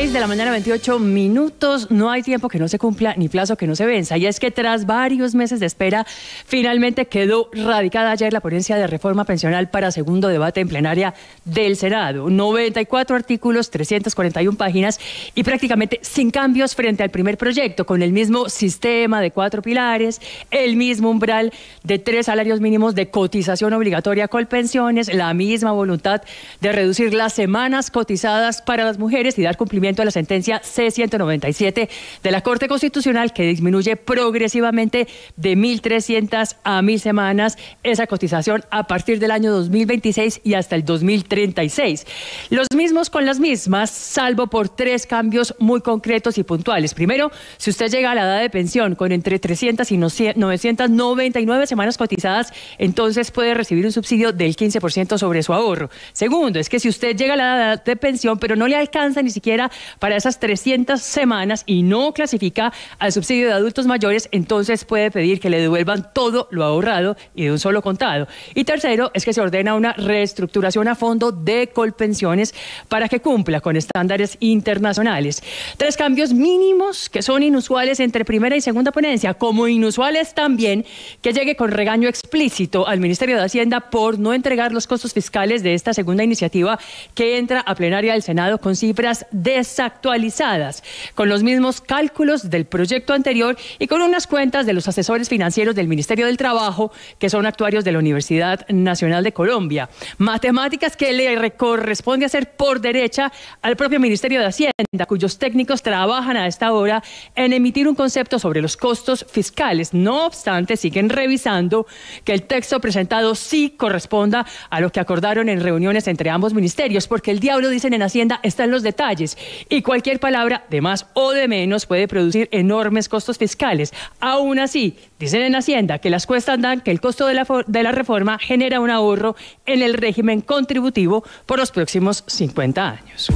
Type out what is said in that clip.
de la mañana, 28 minutos. No hay tiempo que no se cumpla ni plazo que no se venza. Y es que tras varios meses de espera, finalmente quedó radicada ayer la ponencia de reforma pensional para segundo debate en plenaria del Senado. 94 artículos, 341 páginas y prácticamente sin cambios frente al primer proyecto, con el mismo sistema de cuatro pilares, el mismo umbral de tres salarios mínimos de cotización obligatoria con pensiones, la misma voluntad de reducir las semanas cotizadas para las mujeres y dar cumplimiento de la sentencia C-197 de la Corte Constitucional que disminuye progresivamente de 1.300 a 1.000 semanas esa cotización a partir del año 2026 y hasta el 2036. Los mismos con las mismas, salvo por tres cambios muy concretos y puntuales. Primero, si usted llega a la edad de pensión con entre 300 y 999 semanas cotizadas, entonces puede recibir un subsidio del 15% sobre su ahorro. Segundo, es que si usted llega a la edad de pensión, pero no le alcanza ni siquiera para esas 300 semanas y no clasifica al subsidio de adultos mayores, entonces puede pedir que le devuelvan todo lo ahorrado y de un solo contado. Y tercero, es que se ordena una reestructuración a fondo de Colpensiones para que cumpla con estándares internacionales. Tres cambios mínimos que son inusuales entre primera y segunda ponencia, como inusuales también que llegue con regaño explícito al Ministerio de Hacienda por no entregar los costos fiscales de esta segunda iniciativa que entra a plenaria del Senado con cifras de actualizadas con los mismos cálculos del proyecto anterior y con unas cuentas de los asesores financieros del Ministerio del Trabajo, que son actuarios de la Universidad Nacional de Colombia. Matemáticas que le corresponde hacer por derecha al propio Ministerio de Hacienda, cuyos técnicos trabajan a esta hora en emitir un concepto sobre los costos fiscales. No obstante, siguen revisando que el texto presentado sí corresponda a lo que acordaron en reuniones entre ambos ministerios, porque el diablo, dicen en Hacienda, está en los detalles. Y cualquier palabra de más o de menos puede producir enormes costos fiscales. Aún así, dicen en Hacienda que las cuestas dan que el costo de la, reforma genera un ahorro en el régimen contributivo por los próximos 50 años.